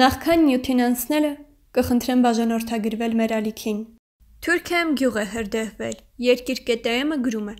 Նախքան նյութին անցնելը կխնդրեմ բաժանորդագրվել մեր ալիքին։ Թուրքիայում գյուղ է հրդեհվել։ Երկիր կետայումը գրում է.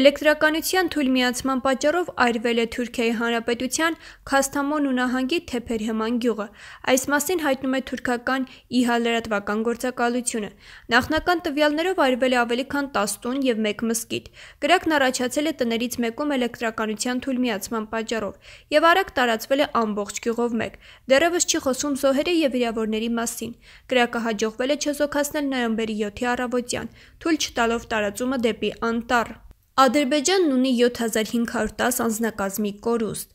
Էլեկտրականության թույլմիացման պատճառով այրվել է Թուրքիայի Հանրապետության Քաստամոն ու նահանգի Թեփերհման գյուղը։ Այս մասին հայտնում է թուրքական ԻՀԱ լրատվական գործակալությունը։ Նախնական տվյալներով այրվել է ավելի քան 10 տուն եւ 1 մսկիթ։ Կրակն առաջացել է տներից մեկում էլեկտրականության թույլմիացման պատճառով եւ արագ տարածվել է ամբողջ գյուղով մեկ։ Դեռևս չի խոսում զոհերի եւ վիրավորների մասին։ Կրակը հաջողվել է չեզոքացնել նոյեմբերի 7-ի առավոտյան, թույլ չտալով տարածումը դեպի անտառ։ Ադրբեջանն ունի 7510 անձնակազմի կորուստ։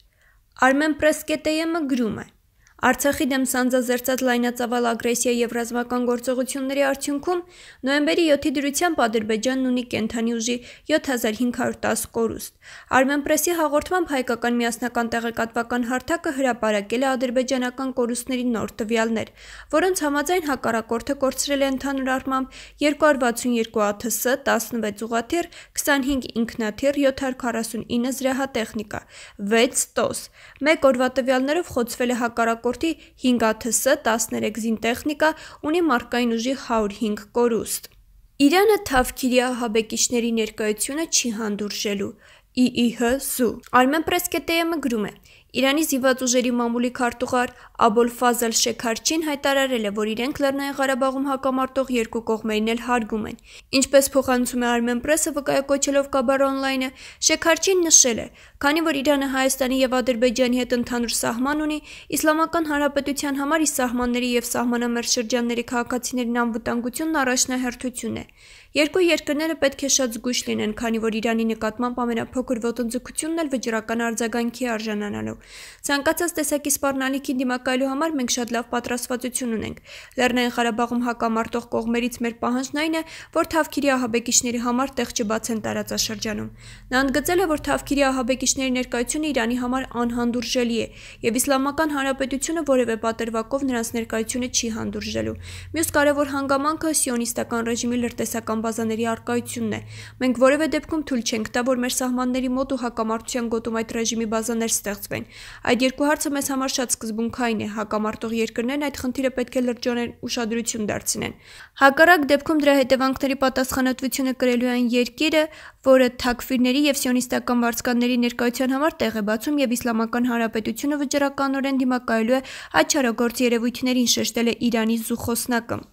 Armenpress.am-ը գրում է. Արցախի դեմ սանձազերծած լայնածավալ ագրեսիա եւ ռազմական գործողությունների արդյունքում նոյեմբերի 7-ի դրությամբ Ադրբեջանն ունի կենթանի ուժի 7510 կորուստ։ Armenpress-ի հաղորդմամբ հայկական միասնական տեղեկատվական հարթակը հրապարակել է ադրբեջանական կորուստների նոր տվյալներ, որոնց համաձայն հակառակորդը կորցրել է ընդհանուր առմամբ 262 ԱԹՍ, 16 ուղաթիռ, 25 ինքնաթիռ, 749 զրահատեխնիկա, 6 տոս։ Մեկ օրվա տվյալներով խոցվել է հակառակ հակառակորդի 5-աթս 13 զինտեխնիկա ունի մարդկային ուժի 105 կորուստ։ Իրանը Թավքիրի ահաբեկիչների ներկայությունը չի հանդուրժելու։ ԻԻՀ ԶՈՒ Արմեն Պրեսկետեյը գրում է. Իրանի զինված ուժերի մամուլի քարտուղար Աբոլֆազլ Շեքարչին հայտարարել է, որ իրենք Լեռնային Ղարաբաղում հակամարտող երկու կողմերին էլ հարգում են։ Ինչպես փոխանցում է Armen Press-ը վկայակոչելով Կաբար on-line-ը, Շեքարչին նշել է, քանի որ Իրանը Հայաստանի եւ Ադրբեջանի հետ ընդհանուր սահման ունի, Իսլամական Հանրապետության համար իր սահմանների եւ սահմանամերձ շրջանների քաղաքացիներին անվտանգությունն առաջնահերթություն է։ Երկու երկրները պետք է շատ զգույշ լինեն, քանի որ Իրանի նկատմամբ ամենափոքր ոտնձգությունն էլ վճռական արձագանքի արժանանալով ստեղծելու։ Ցանկացած տեսակի սպառնալիքին դիմակայելու համար մենք շատ լավ պատրաստվածություն ունենք։ Լեռնային Ղարաբաղում հակամարտող կողմերից մեր պահանջն այն է, որ Թավքիրի ահաբեկիչների համար տեղ չբացեն տարածաշրջանում։ Նա ընդգծել է, որ Թավքիրի ահաբեկիչների ներկայությունը Իրանի համար անհանդուրժելի է, եւ Իսլամական Հանրապետությունը որևէ պատերվակով նրանց ներկայությունը չի հանդուրժելու։ Մյուս կարևոր հանգամանքը սիոնիստական ռեժիմի լրտեսական բազաների արկայությունն է։ Մենք որևէ դեպքում թույլ չենք տա, որ մեր սահմանների մոտ ու հակամարտության գոտում այդ ռեժիմի բազաներ ստեղծվեն են։ Այդ երկու հարցը մեզ համար շատ սկզբունքային է։ Հակամարտող երկրներն այդ խնդիրը պետք է լրջորեն ուշադրություն դարձնեն։ Հակառակ դեպքում դրա հետևանքների պատասխանատվությունը կրելու են երկիրը, որը թակֆիրների եւ սիոնիստական վարձկանների ներկայության համար տեղ է բացում եւ իսլամական հանրապետությունը վճռականորեն դիմակայելու է այդ չարագործ երևույթներին շեշտել է Իրանի զուխոսնակը։